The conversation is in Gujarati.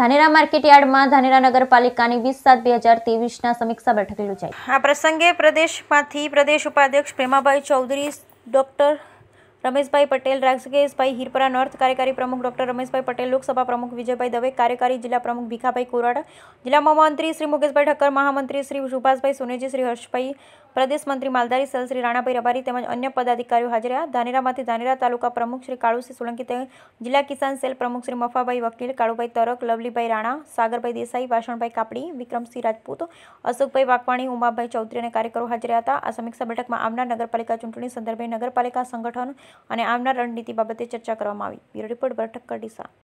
ધાનેરા માર્કેટ યાર્ડમાં ધાનેરા નગરપાલિકાની વીસ સાત બે હજાર તેવીસના સમીક્ષા બેઠક યોજાઈ આ પ્રસંગે પ્રદેશમાંથી પ્રદેશ ઉપાધ્યક્ષ પ્રેમાભાઈ ચૌધરી ડોક્ટર રમેશભાઈ પટેલ રાગેશભાઈ હિરપરા નોર્થ કાર્યકારી પ્રમુખ ડોક્ટર રમેશભાઈ પટેલ લોકસભા પ્રમુખ વિજયભાઈ દવે કાર્યકારી જિલ્લા પ્રમુખ ભીખાભાઈ કોરાડા જિલ્લા મહામંત્રી શ્રી મુકેશભાઈ ઠક્કર મહામંત્રી શ્રી સુભાષભાઈ સોનેજી શ્રી હર્ષભાઈ પ્રદેશ મંત્રી માલધારી સેલ શ્રી રાણાભાઈ રબારી તેમજ અન્ય પદાધિકારીઓ હાજર રહ્યા ધાનેરામાંથી ધાનેરા તાલુકા પ્રમુખ શ્રી કાળુસિંહ સોલંકી જિલ્લા કિસાન સેલ પ્રમુખ શ્રી મફાભાઈ વકીલ કાળુભાઈ તરક લવલીભાઈ રાણા સાગરભાઈ દેસાઈ વાસણભાઈ કાપડી વિક્રમસિંહ રાજપૂત અશોકભાઈ વાકવાણી ઉમાભાઈ ચૌધરી અને કાર્યકરો હાજર હતા આ સમીક્ષા બેઠકમાં આવનાર નગરપાલિકા ચૂંટણી સંદર્ભે નગરપાલિકા સંગઠન અને આવનાર રણનીતિ બાબતે ચર્ચા કરવામાં આવી બ્યુરો રિપોર્ટ બેઠક કડીસા